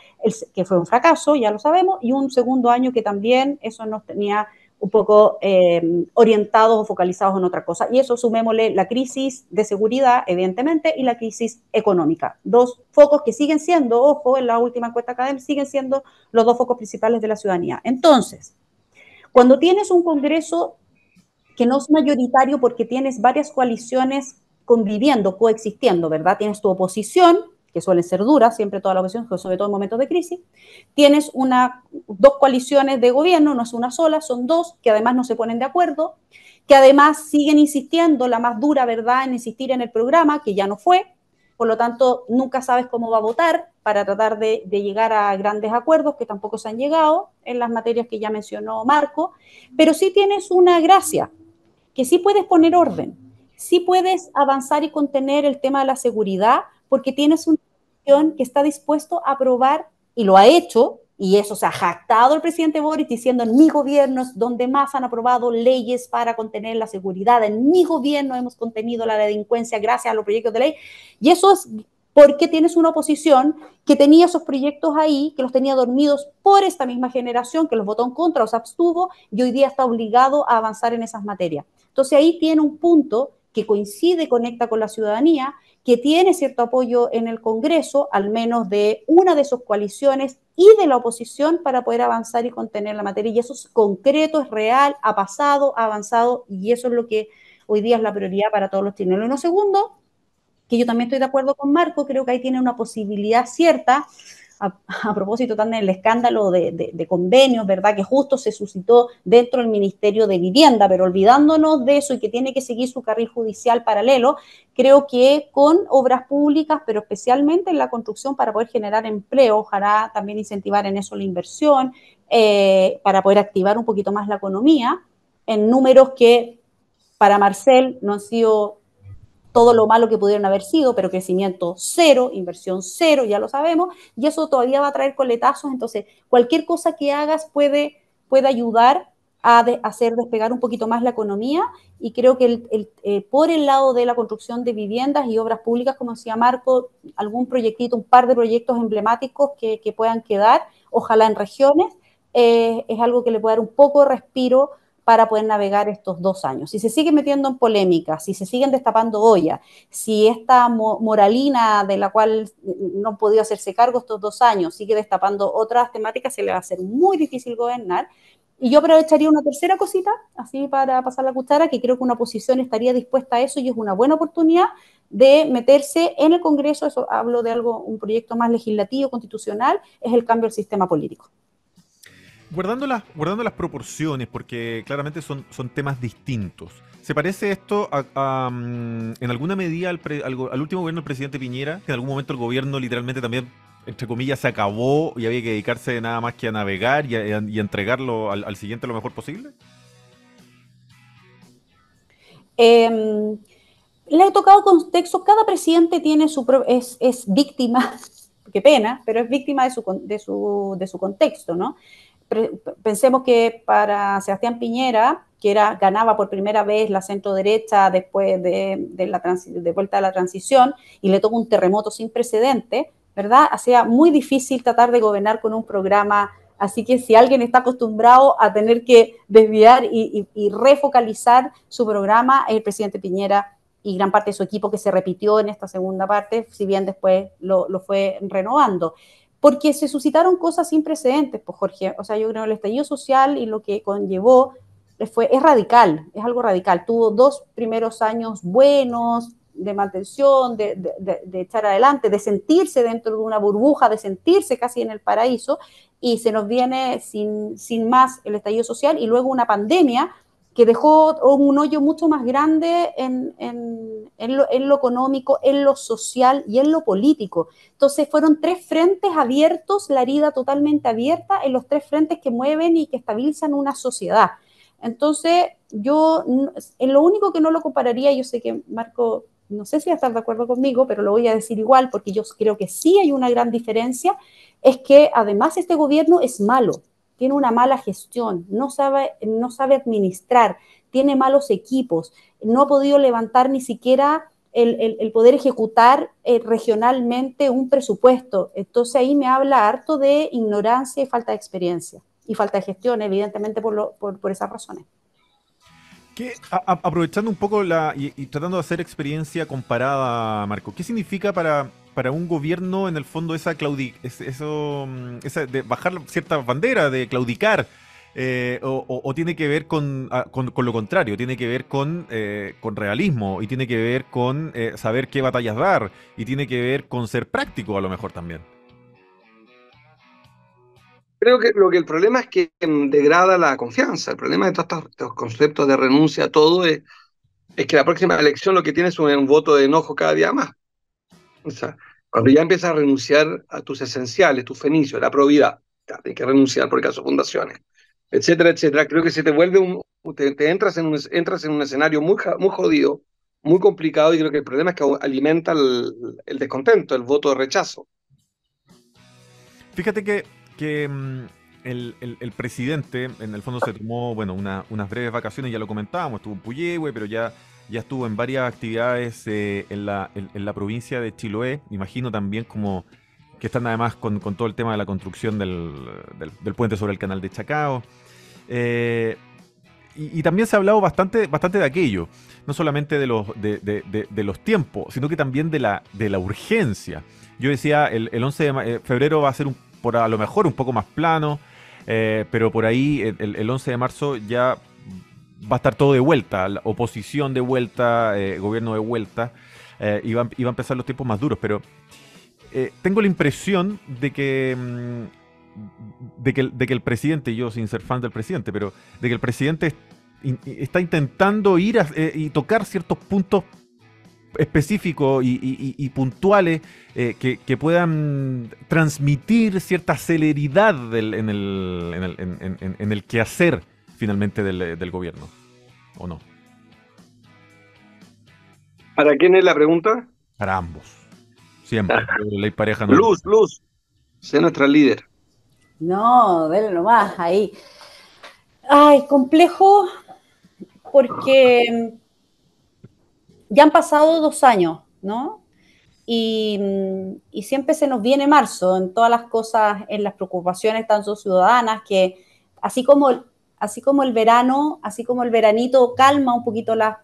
que fue un fracaso, ya lo sabemos, y un segundo año que también eso nos tenía un poco em, orientados o focalizados en otra cosa. Y eso sumémosle la crisis de seguridad, evidentemente, y la crisis económica. Dos focos que siguen siendo, ojo, en la última encuesta académica, siguen siendo los dos focos principales de la ciudadanía. Entonces, cuando tienes un Congreso que no es mayoritario porque tienes varias coaliciones conviviendo, coexistiendo, ¿verdad? Tienes tu oposición, que suelen ser duras, siempre toda la oposición, sobre todo en momentos de crisis. Tienes una, dos coaliciones de gobierno, no es una sola, son dos, que además no se ponen de acuerdo, que además siguen insistiendo, la más dura, ¿verdad?, en insistir en el programa, que ya no fue. Por lo tanto, nunca sabes cómo va a votar para tratar de llegar a grandes acuerdos que tampoco se han llegado en las materias que ya mencionó Marco, pero sí tienes una gracia, que sí puedes poner orden, sí puedes avanzar y contener el tema de la seguridad porque tienes una un que está dispuesto a aprobar y lo ha hecho y eso se ha jactado el presidente boris diciendo en mi gobierno es donde más han aprobado leyes para contener la seguridad, en mi gobierno hemos contenido la delincuencia gracias a los proyectos de ley. Y eso es porque tienes una oposición que tenía esos proyectos ahí, que los tenía dormidos por esta misma generación, que los votó en contra, los abstuvo y hoy día está obligado a avanzar en esas materias. Entonces ahí tiene un punto que coincide, conecta con la ciudadanía, que tiene cierto apoyo en el Congreso, al menos de una de sus coaliciones y de la oposición para poder avanzar y contener la materia. Y eso es concreto, es real, ha pasado, ha avanzado y eso es lo que hoy día es la prioridad para todos los chilenos. Uno segundo, que yo también estoy de acuerdo con Marco, creo que ahí tiene una posibilidad cierta a, propósito también del escándalo de, convenios, ¿verdad? Que justo se suscitó dentro del Ministerio de Vivienda, pero olvidándonos de eso y que tiene que seguir su carril judicial paralelo, creo que con obras públicas, pero especialmente en la construcción para poder generar empleo, ojalá también incentivar en eso la inversión, eh, para poder activar un poquito más la economía en números que para Marcel no han sido todo lo malo que pudieron haber sido, pero crecimiento cero, inversión cero, ya lo sabemos, y eso todavía va a traer coletazos, entonces cualquier cosa que hagas puede, puede ayudar a hacer despegar un poquito más la economía y creo que eh, por el lado de la construcción de viviendas y obras públicas, como decía Marco, algún proyectito, un par de proyectos emblemáticos que, puedan quedar, ojalá en regiones, eh, es algo que le puede dar un poco de respiro para poder navegar estos dos años. Si se sigue metiendo en polémicas, si se siguen destapando ollas, si esta moralina de la cual no podía podido hacerse cargo estos dos años sigue destapando otras temáticas, se le va a hacer muy difícil gobernar. Y yo aprovecharía una tercera cosita, así para pasar la cuchara, que creo que una oposición estaría dispuesta a eso y es una buena oportunidad de meterse en el Congreso, eso hablo de algo, un proyecto más legislativo, constitucional, es el cambio del sistema político. Guardando las, guardando las proporciones, porque claramente son, son temas distintos. ¿Se parece esto a, mm, en alguna medida al, al, último gobierno del presidente Piñera? Que en algún momento el gobierno literalmente también, entre comillas, se acabó y había que dedicarse nada más que a navegar y, y entregarlo al, siguiente lo mejor posible. Em, le he tocado contexto, cada presidente tiene su es, es víctima, qué pena, pero es víctima de su, de su, de su contexto, ¿no? pensemos que para Sebastián Piñera, que era, ganaba por primera vez la centro derecha después de, la de vuelta a la transición y le tocó un terremoto sin precedente, ¿verdad? Hacía muy difícil tratar de gobernar con un programa. Así que si alguien está acostumbrado a tener que desviar y, refocalizar su programa, es el presidente Piñera y gran parte de su equipo que se repitió en esta segunda parte, si bien después lo fue renovando porque se suscitaron cosas sin precedentes, pues Jorge. O sea, yo creo que el estallido social y lo que conllevó eh, fue, es radical, es algo radical. Tuvo dos primeros años buenos de mantención, de, de, de, echar adelante, de sentirse dentro de una burbuja, de sentirse casi en el paraíso, y se nos viene sin, sin más el estallido social y luego una pandemia que dejó un hoyo mucho más grande en, lo, económico, en lo social y en lo político. Entonces fueron tres frentes abiertos, la herida totalmente abierta en los tres frentes que mueven y que estabilizan una sociedad. Entonces yo, en lo único que no lo compararía, yo sé que Marco, no sé si va a estar de acuerdo conmigo, pero lo voy a decir igual porque yo creo que sí hay una gran diferencia, es que además este gobierno es malo tiene una mala gestión, no sabe, no sabe administrar, tiene malos equipos, no ha podido levantar ni siquiera el, poder ejecutar eh, regionalmente un presupuesto. Entonces ahí me habla harto de ignorancia y falta de experiencia y falta de gestión, evidentemente por, lo, por, esas razones. aprovechando un poco la, y, tratando de hacer experiencia comparada, Marco, ¿qué significa para para un gobierno, en el fondo, esa claudi eso, mm, esa de bajar cierta bandera, de claudicar, eh, o, tiene que ver ah, con, con, lo contrario, tiene que ver con, eh, con realismo, y tiene que ver con eh, saber qué batallas dar, y tiene que ver con ser práctico a lo mejor también. Creo que lo que el problema es que mm, degrada la confianza. El problema de todos estos, conceptos de renuncia a todo es, que la próxima elección lo que tiene es un, un voto de enojo cada día más. O sea, cuando ya empiezas a renunciar a tus esenciales, tus fenicios, la probidad, tienes que renunciar por caso fundaciones, etcétera, etcétera, creo que se te vuelve un, te, entras, en un entras en un escenario muy, jodido, muy complicado y creo que el problema es que alimenta el, descontento, el voto de rechazo. Fíjate que, que mm, el, el, presidente en el fondo se ah. tomó bueno, unas breves vacaciones, ya lo comentábamos, estuvo en Puyehue, pero ya ya estuvo en varias actividades eh, en, la, provincia de Chiloé, imagino también como que están además con, todo el tema de la construcción del, puente sobre el canal de Chacao. Eh, y, también se ha hablado bastante, bastante de aquello, no solamente de los, de, los tiempos, sino que también de la, de la urgencia. Yo decía, el, 11 de eh, febrero va a ser por a lo mejor un poco más plano, pero por ahí el 11 de marzo ya va a estar todo de vuelta, la oposición de vuelta, eh, gobierno de vuelta, eh, y, van, a empezar los tiempos más duros, pero eh, tengo la impresión de que, mm, de que, el presidente, yo sin ser fan del presidente, pero de que el presidente está intentando ir y tocar ciertos puntos específicos y, puntuales que, puedan transmitir cierta celeridad en el quehacer finalmente eh, del, gobierno, ¿o no? ¿Para quién es la pregunta? Para ambos. Siempre. Ah. pareja luz, luz. Sé nuestra líder. No, lo nomás, ahí. Ay, complejo, porque mm, ya han pasado dos años, ¿no? Y, mm, y, siempre se nos viene marzo en todas las cosas, en las preocupaciones tanto ciudadanas que, así como así como el verano, así como el veranito calma un poquito las,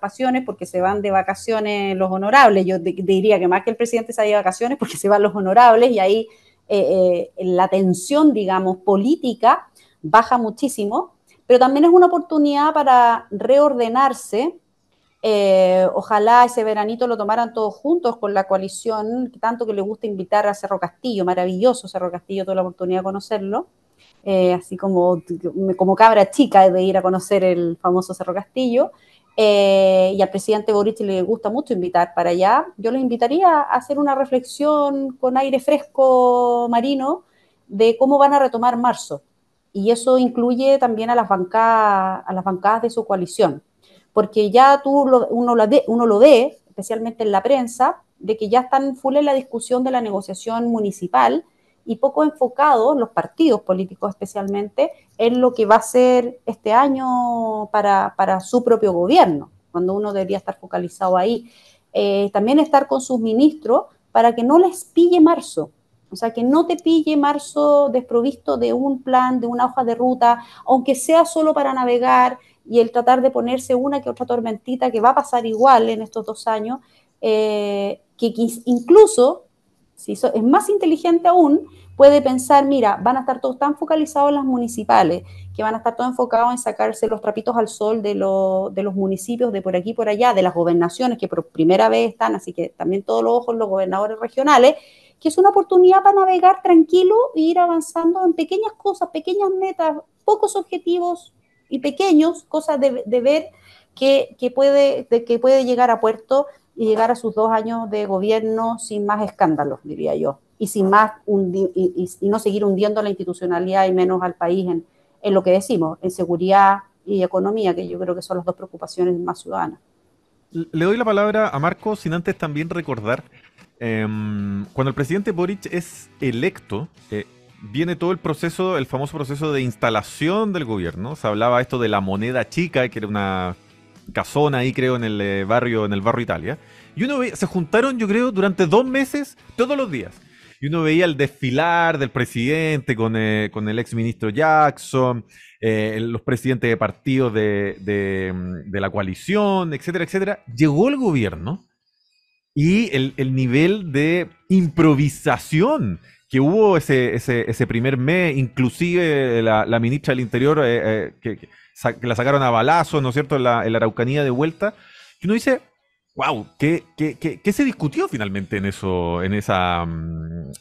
pasiones porque se van de vacaciones los honorables. Yo diría que más que el presidente se ha de vacaciones porque se van los honorables y ahí eh, eh, la tensión, digamos, política baja muchísimo, pero también es una oportunidad para reordenarse. Eh, ojalá ese veranito lo tomaran todos juntos con la coalición, tanto que le gusta invitar a Cerro Castillo, maravilloso Cerro Castillo, toda la oportunidad de conocerlo. Eh, así como, como cabra chica de ir a conocer el famoso Cerro Castillo. Eh, y al presidente Boric le gusta mucho invitar para allá. Yo le invitaría a hacer una reflexión con aire fresco marino de cómo van a retomar marzo. Y eso incluye también a las bancadas, a las bancadas de su coalición. Porque ya tú uno, uno lo ve, especialmente en la prensa, de que ya están full en la discusión de la negociación municipal y poco enfocados, los partidos políticos especialmente, en lo que va a ser este año para, su propio gobierno, cuando uno debería estar focalizado ahí. Eh, también estar con sus ministros para que no les pille marzo, o sea, que no te pille marzo desprovisto de un plan, de una hoja de ruta, aunque sea solo para navegar y el tratar de ponerse una que otra tormentita que va a pasar igual en estos dos años, eh, que incluso si es más inteligente aún, puede pensar, mira, van a estar todos tan focalizados en las municipales, que van a estar todos enfocados en sacarse los trapitos al sol de, los municipios de por aquí y por allá, de las gobernaciones que por primera vez están, así que también todos los ojos los gobernadores regionales, que es una oportunidad para navegar tranquilo e ir avanzando en pequeñas cosas, pequeñas metas, pocos objetivos y pequeños, cosas de, ver que, puede, que puede llegar a puerto y llegar a sus dos años de gobierno sin más escándalos, diría yo, y sin más y, y, no seguir hundiendo la institucionalidad y menos al país en, en lo que decimos, en seguridad y economía, que yo creo que son las dos preocupaciones más ciudadanas. Le doy la palabra a Marco sin antes también recordar, em, cuando el presidente Boric es electo, eh, viene todo el proceso, el famoso proceso de instalación del gobierno. Se hablaba esto de la moneda chica, que era una casona ahí, creo, en el eh, barrio, en el barrio Italia. Y uno ve, se juntaron, yo creo, durante dos meses, todos los días. Y uno veía el desfilar del presidente con, eh, con el exministro Jackson, eh, los presidentes de partidos de, de, mm, de, la coalición, etcétera, etcétera. Llegó el gobierno y el, el nivel de improvisación que hubo ese, ese, ese primer mes, inclusive la, la ministra del Interior, eh, eh que, que la sacaron a balazo, ¿no es cierto?, la, la Araucanía de vuelta. Y uno dice, wow, ¿qué, qué, se discutió finalmente en eso, en esa, mm,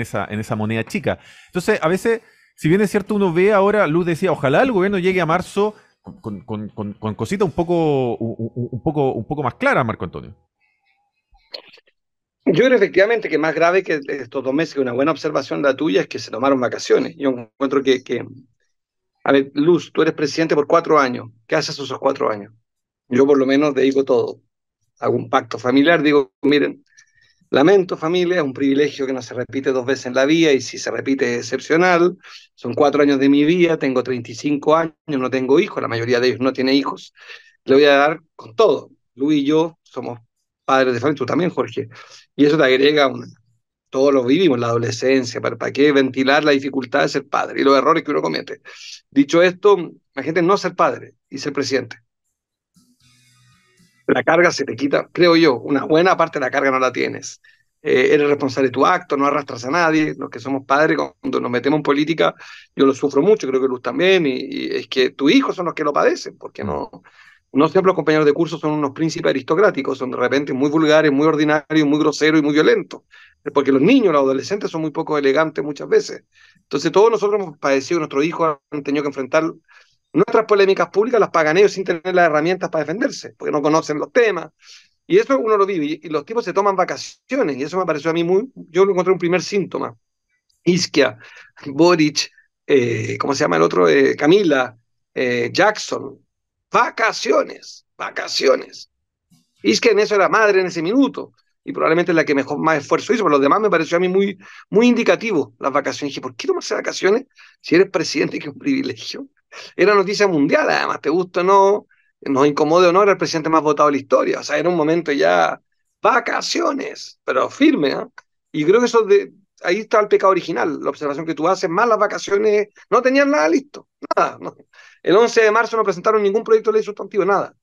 esa, moneda chica? Entonces, a veces, si bien es cierto, uno ve ahora, Luz decía, ojalá el gobierno llegue a marzo con, cositas cosita un poco, más claras, Marco Antonio. Yo creo efectivamente que más grave que estos dos meses, que una buena observación la tuya, es que se tomaron vacaciones. Yo encuentro que a ver, Luz, tú eres presidente por cuatro años. ¿Qué haces esos cuatro años? Yo por lo menos dedico todo. Hago un pacto familiar, digo, miren, lamento familia, es un privilegio que no se repite dos veces en la vida y si se repite es excepcional. Son cuatro años de mi vida, tengo 35 años, no tengo hijos, la mayoría de ellos no tiene hijos. Le voy a dar con todo. Luis y yo somos padres de familia, tú también, Jorge. Y eso te agrega una, todos lo vivimos en la adolescencia, ¿para, ¿para, qué ventilar la dificultad de ser padre y los errores que uno comete? Dicho esto, la gente no ser padre y ser presidente. La carga se te quita, creo yo, una buena parte de la carga no la tienes. Eh, eres responsable de tu acto, no arrastras a nadie. Los que somos padres, cuando nos metemos en política, yo lo sufro mucho, creo que Luz también, y, es que tus hijos son los que lo padecen, porque no, no siempre los compañeros de curso son unos príncipes aristocráticos, son de repente muy vulgares, muy ordinarios, muy groseros y muy violentos porque los niños, los adolescentes son muy poco elegantes muchas veces. Entonces todos nosotros hemos padecido, nuestros hijos han tenido que enfrentar nuestras polémicas públicas, las pagan ellos sin tener las herramientas para defenderse, porque no conocen los temas. Y eso uno lo vive, y, los tipos se toman vacaciones, y eso me pareció a mí muy, yo lo encontré un primer síntoma. Iskia Boric, eh, ¿cómo se llama el otro? Eh, Camila, eh, Jackson, vacaciones, vacaciones. Iskia en eso era madre en ese minuto y probablemente la que mejor más esfuerzo hizo, pero los demás me pareció a mí muy, muy indicativo las vacaciones. Dije, ¿por qué tomarse vacaciones si eres presidente, que un privilegio? Era noticia mundial, además, te gusta o no, nos incomode o no, era el presidente más votado de la historia, o sea, era un momento ya vacaciones, pero firme, ¿ah? Y creo que eso de, ahí está el pecado original, la observación que tú haces, más las vacaciones, no tenían nada listo, nada. El 11 de marzo no presentaron ningún proyecto de ley sustantivo, nada.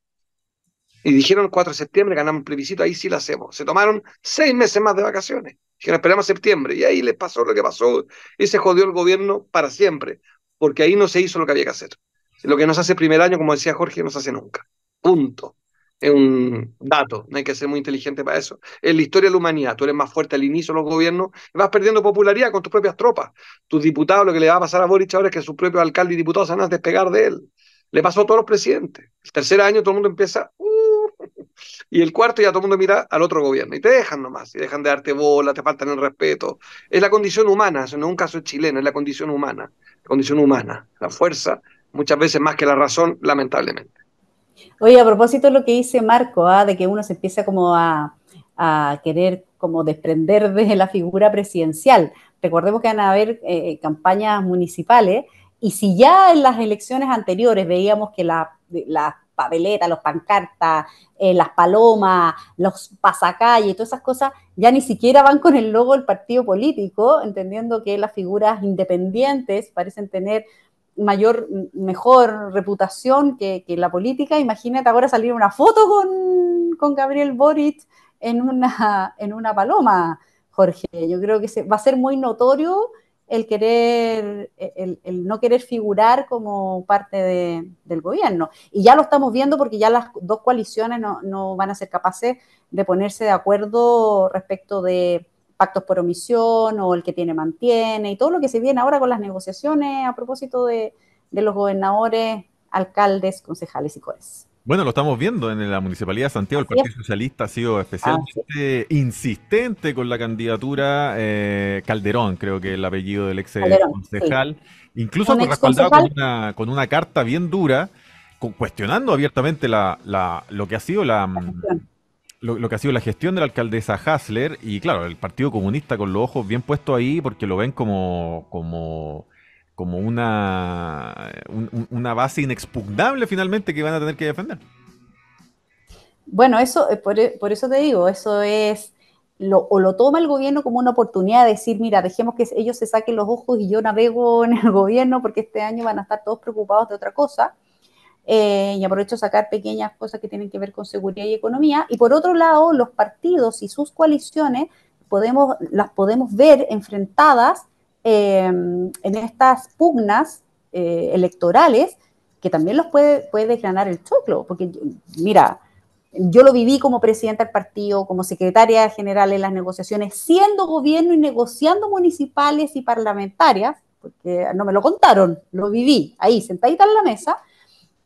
Y dijeron 4 de septiembre, ganamos un plebiscito, ahí sí lo hacemos. Se tomaron seis meses más de vacaciones. Dijeron, esperamos septiembre. Y ahí les pasó lo que pasó. Y se jodió el gobierno para siempre, porque ahí no se hizo lo que había que hacer. Lo que no se hace el primer año, como decía Jorge, no se hace nunca. Punto. Es un dato, no hay que ser muy inteligente para eso. Es la historia de la humanidad. Tú eres más fuerte al inicio de los gobiernos vas perdiendo popularidad con tus propias tropas. Tus diputados, lo que le va a pasar a Boric ahora es que sus propios alcaldes y diputados se van a despegar de él. Le pasó a todos los presidentes. El tercer año todo el mundo empieza, y el cuarto ya todo el mundo mira al otro gobierno y te dejan nomás, y dejan de darte bola, te faltan el respeto. Es la condición humana, eso no es un caso chileno, es la condición humana, la condición humana, la fuerza, muchas veces más que la razón, lamentablemente. Oye, a propósito de lo que dice Marco, ¿ah? de que uno se empieza como a, a querer como desprender de la figura presidencial. Recordemos que van a haber eh, eh, campañas municipales y si ya en las elecciones anteriores veíamos que la, la, papeletas, los pancartas, eh, las palomas, los pasacalles, todas esas cosas, ya ni siquiera van con el logo del partido político, entendiendo que las figuras independientes parecen tener mayor, mejor reputación que, la política. Imagínate ahora salir una foto con, Gabriel Boric en una, en una paloma, Jorge. Yo creo que va a ser muy notorio el querer, e-, el, no querer figurar como parte de, del gobierno. Y ya lo estamos viendo porque ya las dos coaliciones no, no van a ser capaces de ponerse de acuerdo respecto de pactos por omisión o el que tiene mantiene y todo lo que se viene ahora con las negociaciones a propósito de, los gobernadores, alcaldes, concejales y coes. Bueno, lo estamos viendo en la Municipalidad de Santiago. El Partido Socialista ha sido especialmente insistente con la candidatura eh, Calderón, creo que el apellido del ex eh, concejal. Incluso con respaldado con una, carta bien dura, cuestionando abiertamente lo que ha sido la, que ha sido la gestión de la alcaldesa Hasler y claro, el Partido Comunista con los ojos bien puestos ahí porque lo ven como, como como una, una base inexpugnable finalmente que van a tener que defender. Bueno, eso eh, eh, por, eso te digo, eso es lo, o lo toma el gobierno como una oportunidad de decir, mira, dejemos que ellos se saquen los ojos y yo navego en el gobierno porque este año van a estar todos preocupados de otra cosa. Eh, y aprovecho sacar pequeñas cosas que tienen que ver con seguridad y economía. Y por otro lado, los partidos y sus coaliciones podemos, las podemos ver enfrentadas Em, en estas pugnas eh, electorales que también los puede, puede desgranar el choclo, porque mira, yo lo viví como presidenta del partido, como secretaria general en las negociaciones, siendo gobierno y negociando municipales y parlamentarias, porque no me lo contaron, lo viví ahí sentadita en la mesa,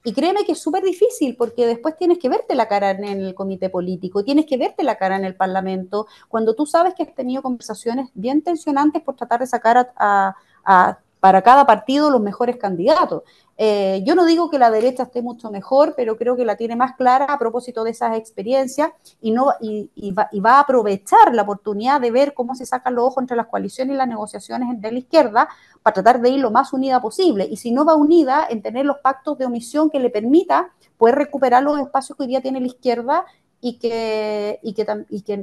y créeme que es súper difícil porque después tienes que verte la cara en el comité político, tienes que verte la cara en el Parlamento, cuando tú sabes que has tenido conversaciones bien tensionantes por tratar de sacar a, a para cada partido los mejores candidatos. Eh, yo no digo que la derecha esté mucho mejor, pero creo que la tiene más clara a propósito de esas experiencias y, no, y, va, a aprovechar la oportunidad de ver cómo se sacan los ojos entre las coaliciones y las negociaciones de la izquierda para tratar de ir lo más unida posible. Y si no va unida, en tener los pactos de omisión que le permita poder recuperar los espacios que hoy día tiene la izquierda y que, y que,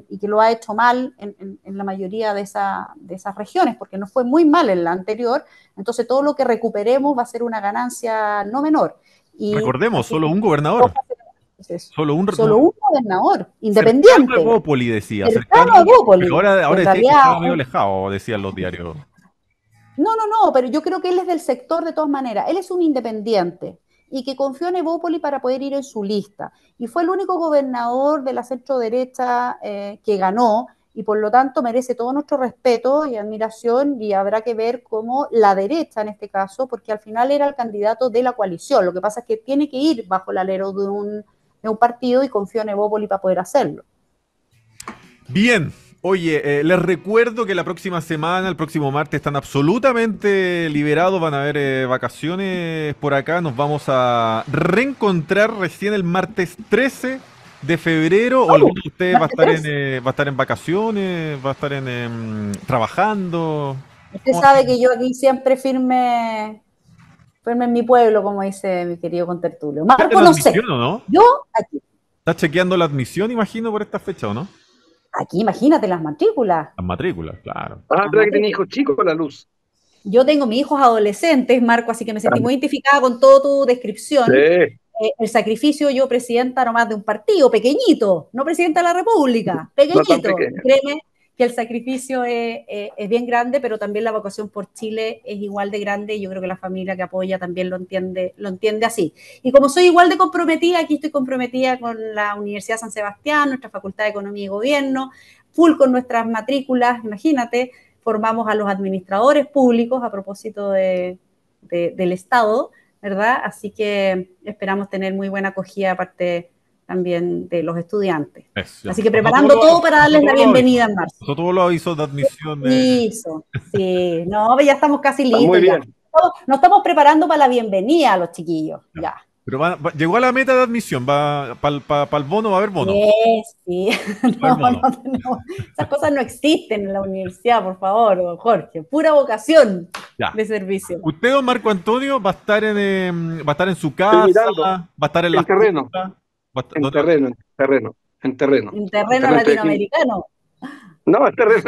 y que, lo ha hecho mal en, en, la mayoría de, esa, de, esas regiones, porque no fue muy mal en la anterior. Entonces, todo lo que recuperemos va a ser una ganancia no menor. Y Recordemos, solo un gobernador. solo un, gobernador independiente. decía. ahora, ahora alejado, decían los diarios. No, no, no, pero yo creo que él es del sector de todas maneras. Él es un independiente y que confió en Evópoli para poder ir en su lista. Y fue el único gobernador de la centro derecha eh, que ganó y por lo tanto merece todo nuestro respeto y admiración y habrá que ver cómo la derecha en este caso, porque al final era el candidato de la coalición. Lo que pasa es que tiene que ir bajo el alero de un, partido y confió en Evópoli para poder hacerlo. Bien, Oye, eh, les recuerdo que la próxima semana, el próximo martes, están absolutamente liberados, van a haber eh, vacaciones por acá, nos vamos a reencontrar recién el martes 13 de febrero, o oh, alguno de ustedes va a, estar en, eh, va a estar en vacaciones, va a estar en em, trabajando. Usted sabe que yo aquí siempre firme en mi pueblo, como dice mi querido contertulio. Marco, no sé. Yo aquí. ¿Estás chequeando la admisión, imagino, por esta fecha o no? Aquí imagínate las matrículas. Las matrículas, claro. Ah, pero que hijos chicos con la luz. Yo tengo mis hijos adolescentes, Marco, así que me sentí muy identificada con toda tu descripción. Eh, el sacrificio, yo presidenta nomás de un partido pequeñito, no presidenta de la República, pequeñito, créeme, que el sacrificio es, bien grande, pero también la vocación por Chile es igual de grande y yo creo que la familia que apoya también lo entiende, lo entiende así. Y como soy igual de comprometida, aquí estoy comprometida con la Universidad de San Sebastián, nuestra Facultad de Economía y Gobierno, full con nuestras matrículas, imagínate, formamos a los administradores públicos a propósito del Estado, ¿verdad? Así que esperamos tener muy buena acogida aparte también de los estudiantes. Así que preparando todo, para darles la bienvenida en marzo. Todos los avisos de admisión. Eh. sí. No, ya estamos casi listos. Muy Nos, estamos preparando para la bienvenida a los chiquillos. Ya. Pero llegó a la meta de admisión, va para el bono va a haber bono. Sí, sí. esas cosas no existen en la universidad, por favor, Jorge. Pura vocación de servicio. Usted, don Marco Antonio, va a estar en, em, va a estar en su casa, va a estar en el la terreno. En terreno, en terreno, en terreno. En terreno latinoamericano. No, es terreno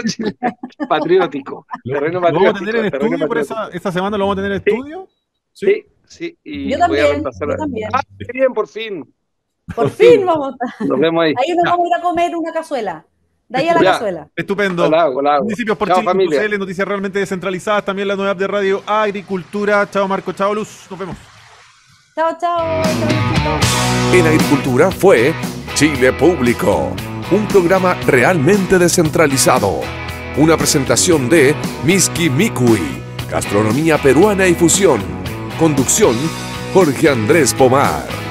patriótico. Terreno patriótico. ¿Lo vamos a tener en estudio por esa, esta semana? ¿Lo vamos a tener en estudio? Sí, sí. y yo también. Voy también. Ah, bien, por fin. Por fin vamos. Nos vemos ahí. Ahí nos vamos a ir a comer una cazuela. De ahí a la cazuela. Estupendo. Hola, hola. Municipios por chao, Chile, noticias realmente descentralizadas. También la nueva app de radio Agricultura. Chao Marco, chao Luz. Nos vemos. Chao, chao. En Agricultura fue Chile Público, un programa realmente descentralizado. Una presentación de Miski Mikui, Gastronomía Peruana y Fusión. Conducción, Jorge Andrés Pomar.